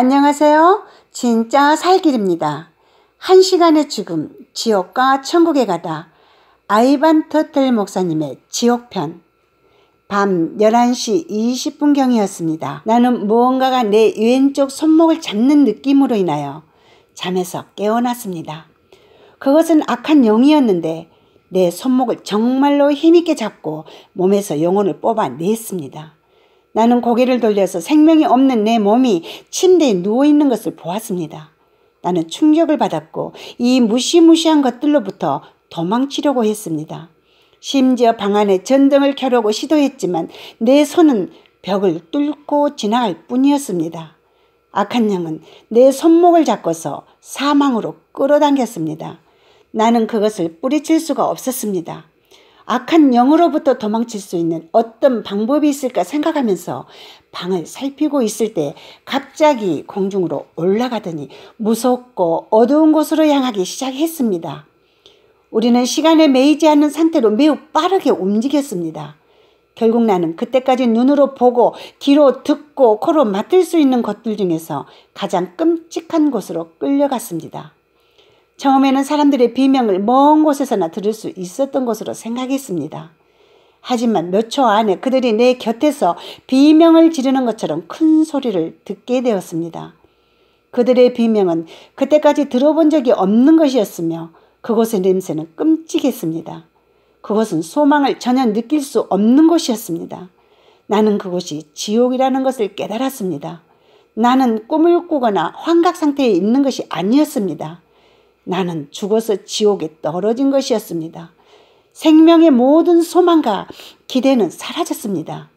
안녕하세요. 진짜 살 길입니다. 한 시간의 죽음, 지옥과 천국에 가다. 아이반 터틀 목사님의 지옥편. 밤 11시 20분경이었습니다. 나는 무언가가 내 왼쪽 손목을 잡는 느낌으로 인하여 잠에서 깨어났습니다. 그것은 악한 영이었는데 내 손목을 정말로 힘있게 잡고 몸에서 영혼을 뽑아냈습니다. 나는 고개를 돌려서 생명이 없는 내 몸이 침대에 누워 있는 것을 보았습니다. 나는 충격을 받았고 이 무시무시한 것들로부터 도망치려고 했습니다. 심지어 방 안에 전등을 켜려고 시도했지만 내 손은 벽을 뚫고 지나갈 뿐이었습니다. 악한 양은 내 손목을 잡고서 사망으로 끌어당겼습니다. 나는 그것을 뿌리칠 수가 없었습니다. 악한 영으로부터 도망칠 수 있는 어떤 방법이 있을까 생각하면서 방을 살피고 있을 때 갑자기 공중으로 올라가더니 무섭고 어두운 곳으로 향하기 시작했습니다. 우리는 시간에 매이지 않는 상태로 매우 빠르게 움직였습니다. 결국 나는 그때까지 눈으로 보고 귀로 듣고 코로 맡을 수 있는 것들 중에서 가장 끔찍한 곳으로 끌려갔습니다. 처음에는 사람들의 비명을 먼 곳에서나 들을 수 있었던 것으로 생각했습니다. 하지만 몇 초 안에 그들이 내 곁에서 비명을 지르는 것처럼 큰 소리를 듣게 되었습니다. 그들의 비명은 그때까지 들어본 적이 없는 것이었으며 그곳의 냄새는 끔찍했습니다. 그곳은 소망을 전혀 느낄 수 없는 곳이었습니다. 나는 그곳이 지옥이라는 것을 깨달았습니다. 나는 꿈을 꾸거나 환각 상태에 있는 것이 아니었습니다. 나는 죽어서 지옥에 떨어진 것이었습니다. 생명의 모든 소망과 기대는 사라졌습니다.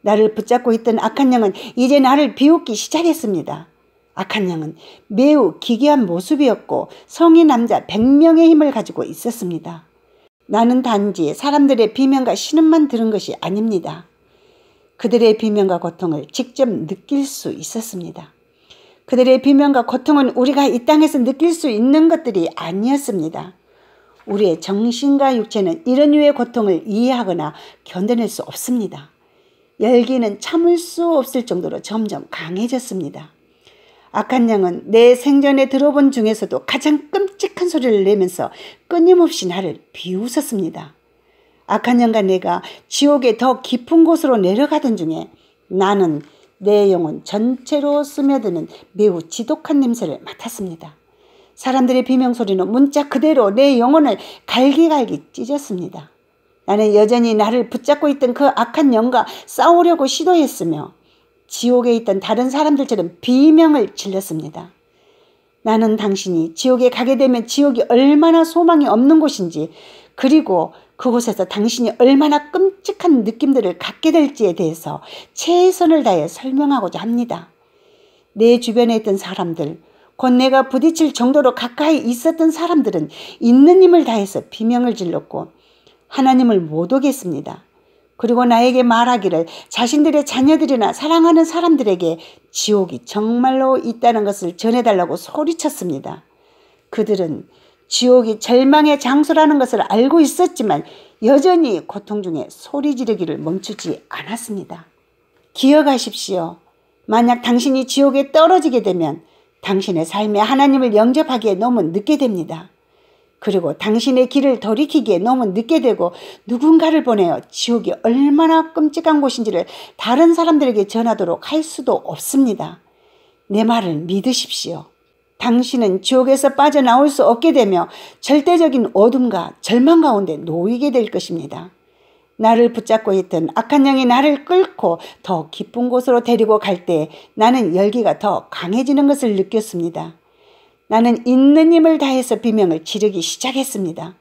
나를 붙잡고 있던 악한 양은 이제 나를 비웃기 시작했습니다. 악한 양은 매우 기괴한 모습이었고 성인 남자 100명의 힘을 가지고 있었습니다. 나는 단지 사람들의 비명과 신음만 들은 것이 아닙니다. 그들의 비명과 고통을 직접 느낄 수 있었습니다. 그들의 비명과 고통은 우리가 이 땅에서 느낄 수 있는 것들이 아니었습니다. 우리의 정신과 육체는 이런 유의 고통을 이해하거나 견뎌낼 수 없습니다. 열기는 참을 수 없을 정도로 점점 강해졌습니다. 악한 양은 내 생전에 들어본 중에서도 가장 끔찍한 소리를 내면서 끊임없이 나를 비웃었습니다. 악한 양과 내가 지옥의 더 깊은 곳으로 내려가던 중에 나는 내 영혼 전체로 스며드는 매우 지독한 냄새를 맡았습니다. 사람들의 비명소리는 문자 그대로 내 영혼을 갈기갈기 찢었습니다. 나는 여전히 나를 붙잡고 있던 그 악한 영과 싸우려고 시도했으며 지옥에 있던 다른 사람들처럼 비명을 질렀습니다. 나는 당신이 지옥에 가게 되면 지옥이 얼마나 소망이 없는 곳인지 그리고 그곳에서 당신이 얼마나 끔찍한 느낌들을 갖게 될지에 대해서 최선을 다해 설명하고자 합니다. 내 주변에 있던 사람들, 곧 내가 부딪힐 정도로 가까이 있었던 사람들은 있는 힘을 다해서 비명을 질렀고 하나님을 못 오겠습니다. 그리고 나에게 말하기를 자신들의 자녀들이나 사랑하는 사람들에게 지옥이 정말로 있다는 것을 전해달라고 소리쳤습니다. 그들은 지옥이 절망의 장소라는 것을 알고 있었지만 여전히 고통 중에 소리 지르기를 멈추지 않았습니다. 기억하십시오. 만약 당신이 지옥에 떨어지게 되면 당신의 삶에 하나님을 영접하기에 너무 늦게 됩니다. 그리고 당신의 길을 돌이키기에 너무 늦게 되고 누군가를 보내어 지옥이 얼마나 끔찍한 곳인지를 다른 사람들에게 전하도록 할 수도 없습니다. 내 말을 믿으십시오. 당신은 지옥에서 빠져나올 수 없게 되며 절대적인 어둠과 절망 가운데 놓이게 될 것입니다. 나를 붙잡고 있던 악한 영이 나를 끌고 더 깊은 곳으로 데리고 갈 때 나는 열기가 더 강해지는 것을 느꼈습니다. 나는 있는 힘을 다해서 비명을 지르기 시작했습니다.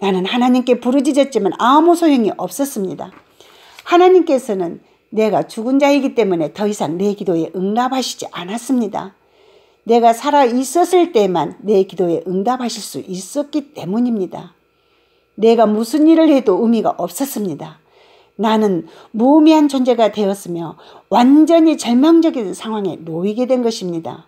나는 하나님께 부르짖었지만 아무 소용이 없었습니다. 하나님께서는 내가 죽은 자이기 때문에 더 이상 내 기도에 응답하시지 않았습니다. 내가 살아 있었을 때만 내 기도에 응답하실 수 있었기 때문입니다. 내가 무슨 일을 해도 의미가 없었습니다. 나는 무의미한 존재가 되었으며 완전히 절망적인 상황에 놓이게 된 것입니다.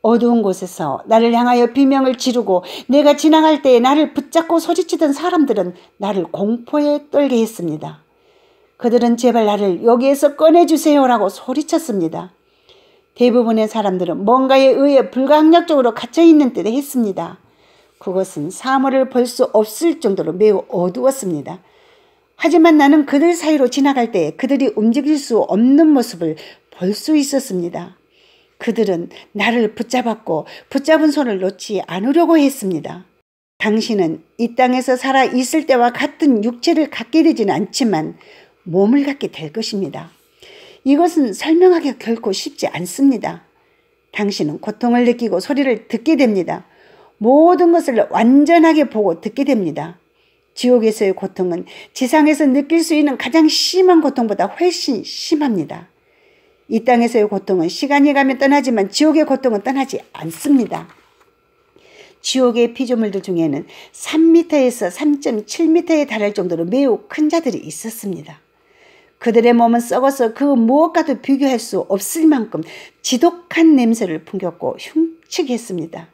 어두운 곳에서 나를 향하여 비명을 지르고 내가 지나갈 때에 나를 붙잡고 소리치던 사람들은 나를 공포에 떨게 했습니다. 그들은 제발 나를 여기에서 꺼내주세요라고 소리쳤습니다. 대부분의 사람들은 뭔가에 의해 불가항력적으로 갇혀있는 때를 했습니다. 그것은 사물을 볼 수 없을 정도로 매우 어두웠습니다. 하지만 나는 그들 사이로 지나갈 때 그들이 움직일 수 없는 모습을 볼 수 있었습니다. 그들은 나를 붙잡았고 붙잡은 손을 놓지 않으려고 했습니다. 당신은 이 땅에서 살아 있을 때와 같은 육체를 갖게 되지는 않지만 몸을 갖게 될 것입니다. 이것은 설명하기가 결코 쉽지 않습니다. 당신은 고통을 느끼고 소리를 듣게 됩니다. 모든 것을 완전하게 보고 듣게 됩니다. 지옥에서의 고통은 지상에서 느낄 수 있는 가장 심한 고통보다 훨씬 심합니다. 이 땅에서의 고통은 시간이 가면 떠나지만 지옥의 고통은 떠나지 않습니다. 지옥의 피조물들 중에는 3m에서 3.7m에 달할 정도로 매우 큰 자들이 있었습니다. 그들의 몸은 썩어서 그 무엇과도 비교할 수 없을 만큼 지독한 냄새를 풍겼고 흉측 했습니다.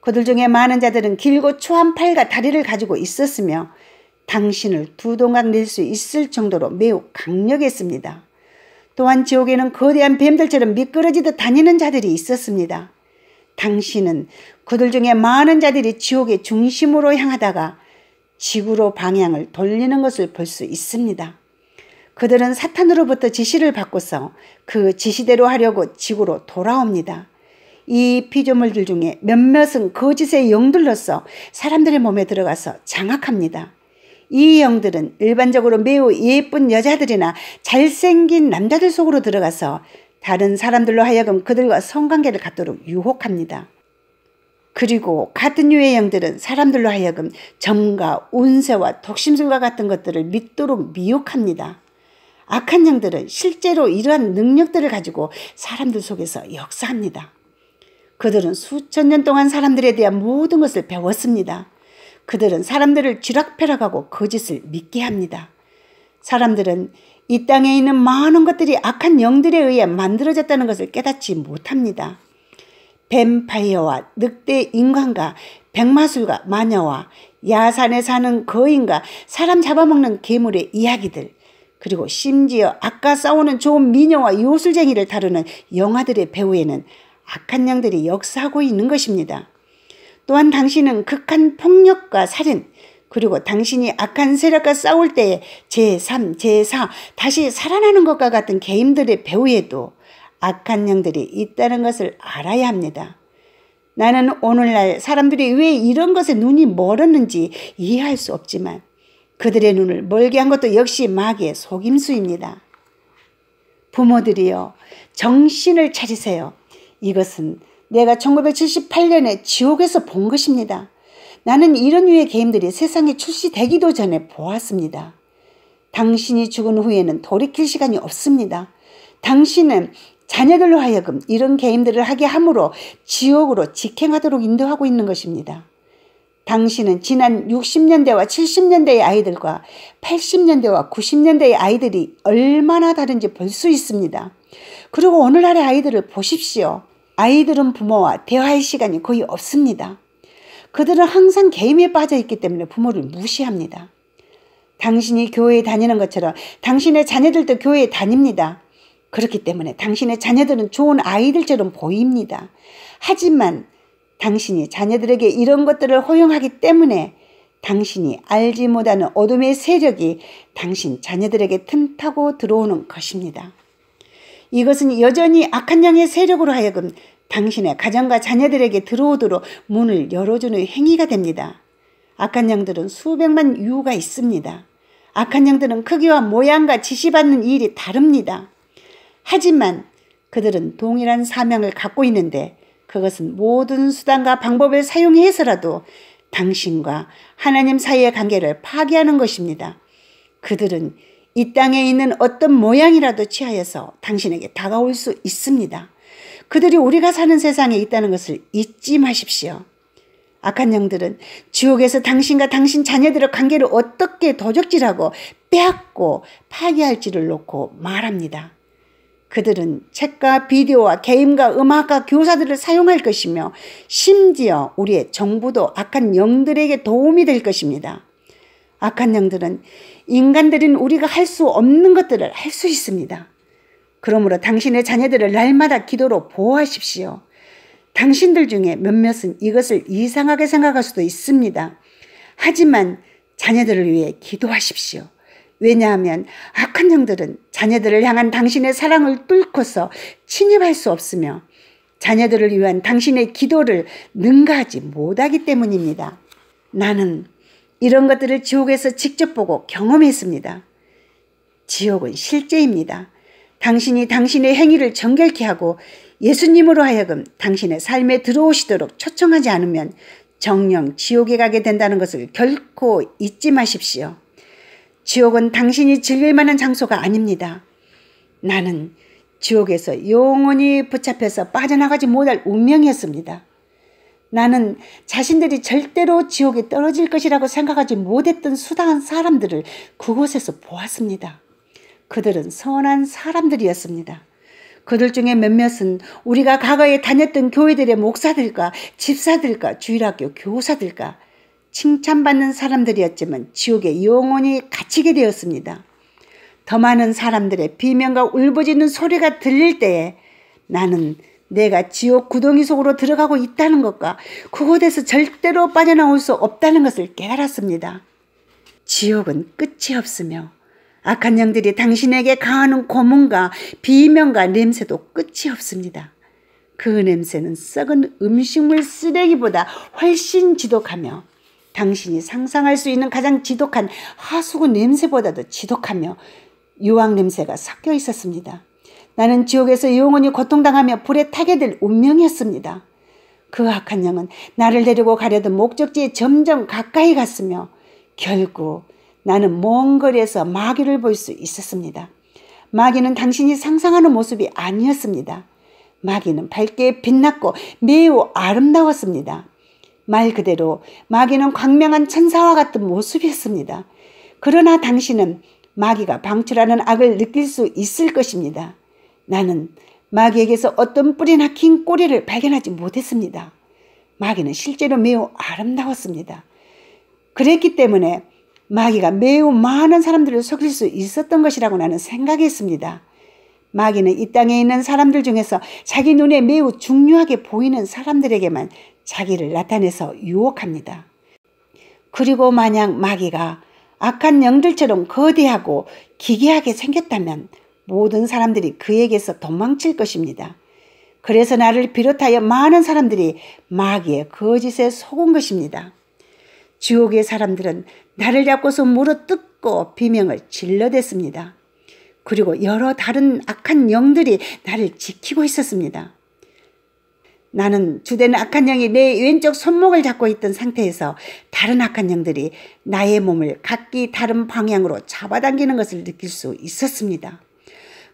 그들 중에 많은 자들은 길고 초한 팔과 다리를 가지고 있었으며 당신을 두 동강 낼 수 있을 정도로 매우 강력했습니다. 또한 지옥에는 거대한 뱀들처럼 미끄러지듯 다니는 자들이 있었습니다. 당신은 그들 중에 많은 자들이 지옥의 중심으로 향하다가 지구로 방향을 돌리는 것을 볼 수 있습니다. 그들은 사탄으로부터 지시를 받고서 그 지시대로 하려고 지구로 돌아옵니다. 이 피조물들 중에 몇몇은 거짓의 그 영들로서 사람들의 몸에 들어가서 장악합니다. 이 영들은 일반적으로 매우 예쁜 여자들이나 잘생긴 남자들 속으로 들어가서 다른 사람들로 하여금 그들과 성관계를 갖도록 유혹합니다. 그리고 같은 유의 영들은 사람들로 하여금 점과 운세와 독심술과 같은 것들을 믿도록 미혹합니다. 악한 영들은 실제로 이러한 능력들을 가지고 사람들 속에서 역사합니다. 그들은 수천 년 동안 사람들에 대한 모든 것을 배웠습니다. 그들은 사람들을 쥐락펴락하고 거짓을 믿게 합니다. 사람들은 이 땅에 있는 많은 것들이 악한 영들에 의해 만들어졌다는 것을 깨닫지 못합니다. 뱀파이어와 늑대 인간과 백마술과 마녀와 야산에 사는 거인과 사람 잡아먹는 괴물의 이야기들 그리고 심지어 아까 싸우는 좋은 미녀와 요술쟁이를 다루는 영화들의 배우에는 악한 양들이 역사하고 있는 것입니다. 또한 당신은 극한 폭력과 살인, 그리고 당신이 악한 세력과 싸울 때에 제3, 제4, 다시 살아나는 것과 같은 개임들의 배후에도 악한 영들이 있다는 것을 알아야 합니다. 나는 오늘날 사람들이 왜 이런 것에 눈이 멀었는지 이해할 수 없지만 그들의 눈을 멀게 한 것도 역시 마귀의 속임수입니다. 부모들이여 정신을 차리세요. 이것은 내가 1978년에 지옥에서 본 것입니다. 나는 이런 유의 게임들이 세상에 출시되기도 전에 보았습니다. 당신이 죽은 후에는 돌이킬 시간이 없습니다. 당신은 자녀들로 하여금 이런 게임들을 하게 함으로 지옥으로 직행하도록 인도하고 있는 것입니다. 당신은 지난 60년대와 70년대의 아이들과 80년대와 90년대의 아이들이 얼마나 다른지 볼 수 있습니다. 그리고 오늘날의 아이들을 보십시오. 아이들은 부모와 대화할 시간이 거의 없습니다. 그들은 항상 게임에 빠져 있기 때문에 부모를 무시합니다. 당신이 교회에 다니는 것처럼 당신의 자녀들도 교회에 다닙니다. 그렇기 때문에 당신의 자녀들은 좋은 아이들처럼 보입니다. 하지만 당신이 자녀들에게 이런 것들을 허용하기 때문에 당신이 알지 못하는 어둠의 세력이 당신 자녀들에게 틈타고 들어오는 것입니다. 이것은 여전히 악한 양의 세력으로 하여금 당신의 가정과 자녀들에게 들어오도록 문을 열어주는 행위가 됩니다. 악한 양들은 수백만 유가 있습니다. 악한 양들은 크기와 모양과 지시받는 일이 다릅니다. 하지만 그들은 동일한 사명을 갖고 있는데 그것은 모든 수단과 방법을 사용해서라도 당신과 하나님 사이의 관계를 파괴하는 것입니다. 그들은 이 땅에 있는 어떤 모양이라도 취하여서 당신에게 다가올 수 있습니다. 그들이 우리가 사는 세상에 있다는 것을 잊지 마십시오. 악한 영들은 지옥에서 당신과 당신 자녀들의 관계를 어떻게 도적질하고 빼앗고 파괴할지를 놓고 말합니다. 그들은 책과 비디오와 게임과 음악과 교사들을 사용할 것이며 심지어 우리의 정부도 악한 영들에게 도움이 될 것입니다. 악한 영들은 인간들은 우리가 할 수 없는 것들을 할 수 있습니다. 그러므로 당신의 자녀들을 날마다 기도로 보호하십시오. 당신들 중에 몇몇은 이것을 이상하게 생각할 수도 있습니다. 하지만 자녀들을 위해 기도하십시오. 왜냐하면 악한 형들은 자녀들을 향한 당신의 사랑을 뚫고서 침입할 수 없으며 자녀들을 위한 당신의 기도를 능가하지 못하기 때문입니다. 나는 이런 것들을 지옥에서 직접 보고 경험했습니다. 지옥은 실제입니다. 당신이 당신의 행위를 정결케 하고 예수님으로 하여금 당신의 삶에 들어오시도록 초청하지 않으면 정령 지옥에 가게 된다는 것을 결코 잊지 마십시오. 지옥은 당신이 즐길 만한 장소가 아닙니다. 나는 지옥에서 영원히 붙잡혀서 빠져나가지 못할 운명이었습니다. 나는 자신들이 절대로 지옥에 떨어질 것이라고 생각하지 못했던 수상한 사람들을 그곳에서 보았습니다. 그들은 선한 사람들이었습니다. 그들 중에 몇몇은 우리가 과거에 다녔던 교회들의 목사들과 집사들과 주일학교 교사들과 칭찬받는 사람들이었지만 지옥에 영원히 갇히게 되었습니다. 더 많은 사람들의 비명과 울부짖는 소리가 들릴 때에 나는 내가 지옥 구덩이 속으로 들어가고 있다는 것과 그곳에서 절대로 빠져나올 수 없다는 것을 깨달았습니다. 지옥은 끝이 없으며 악한 영들이 당신에게 가하는 고문과 비명과 냄새도 끝이 없습니다. 그 냄새는 썩은 음식물 쓰레기보다 훨씬 지독하며 당신이 상상할 수 있는 가장 지독한 하수구 냄새보다도 지독하며 유황 냄새가 섞여 있었습니다. 나는 지옥에서 영원히 고통당하며 불에 타게 될 운명이었습니다. 그 악한 영은 나를 데리고 가려던 목적지에 점점 가까이 갔으며 결국 나는 먼 거리에서 마귀를 볼 수 있었습니다. 마귀는 당신이 상상하는 모습이 아니었습니다. 마귀는 밝게 빛났고 매우 아름다웠습니다. 말 그대로 마귀는 광명한 천사와 같은 모습이었습니다. 그러나 당신은 마귀가 방출하는 악을 느낄 수 있을 것입니다. 나는 마귀에게서 어떤 뿌리나 긴 꼬리를 발견하지 못했습니다. 마귀는 실제로 매우 아름다웠습니다. 그랬기 때문에 마귀가 매우 많은 사람들을 속일 수 있었던 것이라고 나는 생각했습니다. 마귀는 이 땅에 있는 사람들 중에서 자기 눈에 매우 중요하게 보이는 사람들에게만 자기를 나타내서 유혹합니다. 그리고 만약 마귀가 악한 영들처럼 거대하고 기괴하게 생겼다면 모든 사람들이 그에게서 도망칠 것입니다. 그래서 나를 비롯하여 많은 사람들이 마귀의 거짓에 속은 것입니다. 지옥의 사람들은 나를 잡고서 물어 뜯고 비명을 질러댔습니다. 그리고 여러 다른 악한 영들이 나를 지키고 있었습니다. 나는 주된 악한 영이 내 왼쪽 손목을 잡고 있던 상태에서 다른 악한 영들이 나의 몸을 각기 다른 방향으로 잡아당기는 것을 느낄 수 있었습니다.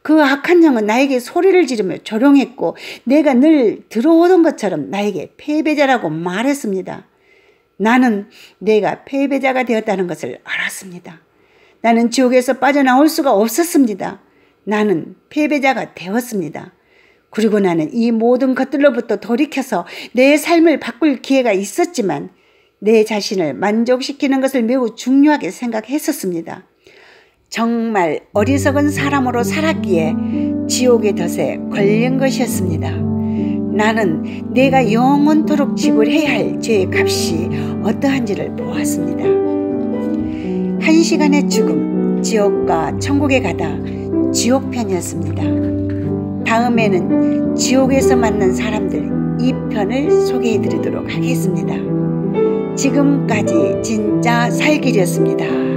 그 악한 영은 나에게 소리를 지르며 조롱했고 내가 늘 들어오던 것처럼 나에게 패배자라고 말했습니다. 나는 내가 패배자가 되었다는 것을 알았습니다. 나는 지옥에서 빠져나올 수가 없었습니다. 나는 패배자가 되었습니다. 그리고 나는 이 모든 것들로부터 돌이켜서 내 삶을 바꿀 기회가 있었지만 내 자신을 만족시키는 것을 매우 중요하게 생각했었습니다. 정말 어리석은 사람으로 살았기에 지옥의 덫에 걸린 것이었습니다. 나는 내가 영원토록 지불해야 할 죄의 값이 어떠한지를 보았습니다. 한 시간의 죽음, 지옥과 천국에 가다 지옥편이었습니다. 다음에는 지옥에서 만난 사람들 2편을 소개해 드리도록 하겠습니다. 지금까지 진짜 살길이었습니다.